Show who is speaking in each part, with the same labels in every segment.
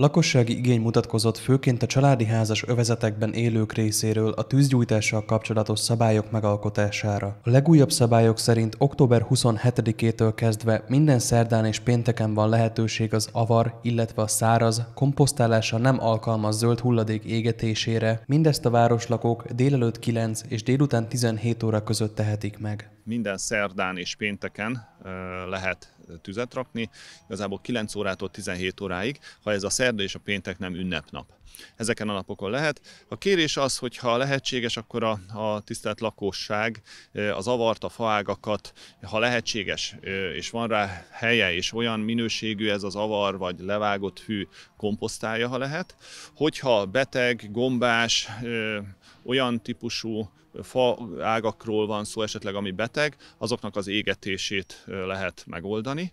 Speaker 1: Lakossági igény mutatkozott főként a családi házas övezetekben élők részéről a tűzgyújtással kapcsolatos szabályok megalkotására. A legújabb szabályok szerint október 27-től kezdve minden szerdán és pénteken van lehetőség az avar, illetve a száraz, komposztálása nem alkalmas zöld hulladék égetésére, mindezt a városlakók délelőtt 9 és délután 17 óra között tehetik meg.
Speaker 2: Minden szerdán és pénteken lehet tüzet rakni, igazából 9 órától 17 óráig, ha ez a szerda és a péntek nem ünnepnap ezeken a napokon lehet. A kérés az, hogy ha lehetséges, akkor a, a tisztelt lakosság az avart, a faágakat, ha lehetséges, és van rá helye, és olyan minőségű ez az avar, vagy levágott hű komposztálja, ha lehet. Hogyha beteg, gombás, olyan típusú faágakról van szó esetleg, ami beteg, azoknak az égetését lehet megoldani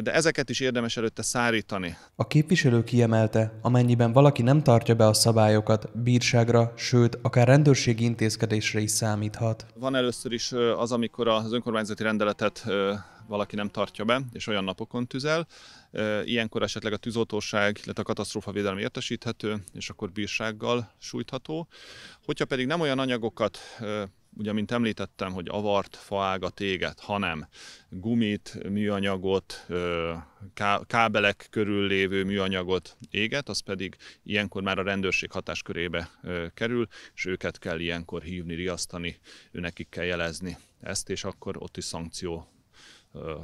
Speaker 2: de ezeket is érdemes előtte szárítani.
Speaker 1: A képviselő kiemelte, amennyiben valaki nem tartja be a szabályokat, bírságra, sőt, akár rendőrségi intézkedésre is számíthat.
Speaker 2: Van először is az, amikor az önkormányzati rendeletet valaki nem tartja be, és olyan napokon tüzel. Ilyenkor esetleg a tűzoltóság, illetve a katasztrófavédelem értesíthető, és akkor bírsággal sújtható. Hogyha pedig nem olyan anyagokat ugye, mint említettem, hogy avart, faágat, éget, hanem gumit, műanyagot, kábelek körül lévő műanyagot éget, az pedig ilyenkor már a rendőrség hatáskörébe kerül, és őket kell ilyenkor hívni, riasztani, őnekik kell jelezni ezt, és akkor ott is szankció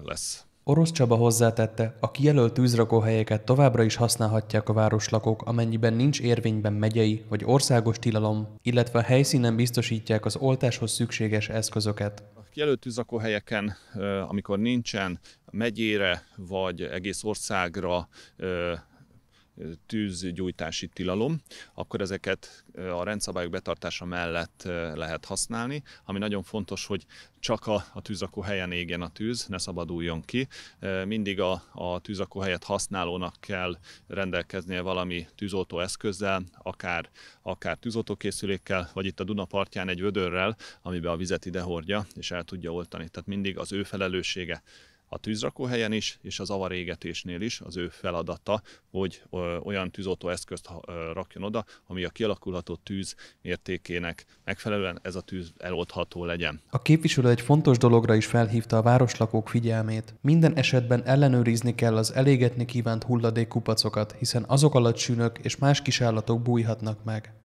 Speaker 2: lesz.
Speaker 1: Orosz Csaba hozzátette, a kijelölt tűzrakóhelyeket továbbra is használhatják a városlakók, amennyiben nincs érvényben megyei vagy országos tilalom, illetve a helyszínen biztosítják az oltáshoz szükséges eszközöket.
Speaker 2: A kijelölt tűzrakóhelyeken, amikor nincsen megyére vagy egész országra tűzgyújtási tilalom, akkor ezeket a rendszabályok betartása mellett lehet használni, ami nagyon fontos, hogy csak a, a tűzakó helyen égjen a tűz, ne szabaduljon ki. Mindig a, a tűzakó helyet használónak kell rendelkeznie valami tűzoltó eszközzel, akár, akár tűzoltókészülékkel, vagy itt a Duna partján egy vödörrel, amiben a vizet idehordja, és el tudja oltani. Tehát mindig az ő felelőssége a tűzrakóhelyen is, és az avarégetésnél is az ő feladata, hogy olyan tűzoltó eszközt rakjon oda, ami a kialakulható tűz mértékének megfelelően ez a tűz eloldható legyen.
Speaker 1: A képviselő egy fontos dologra is felhívta a városlakók figyelmét. Minden esetben ellenőrizni kell az elégetni kívánt hulladékkupacokat, hiszen azok alatt sűnök és más kisállatok bújhatnak meg.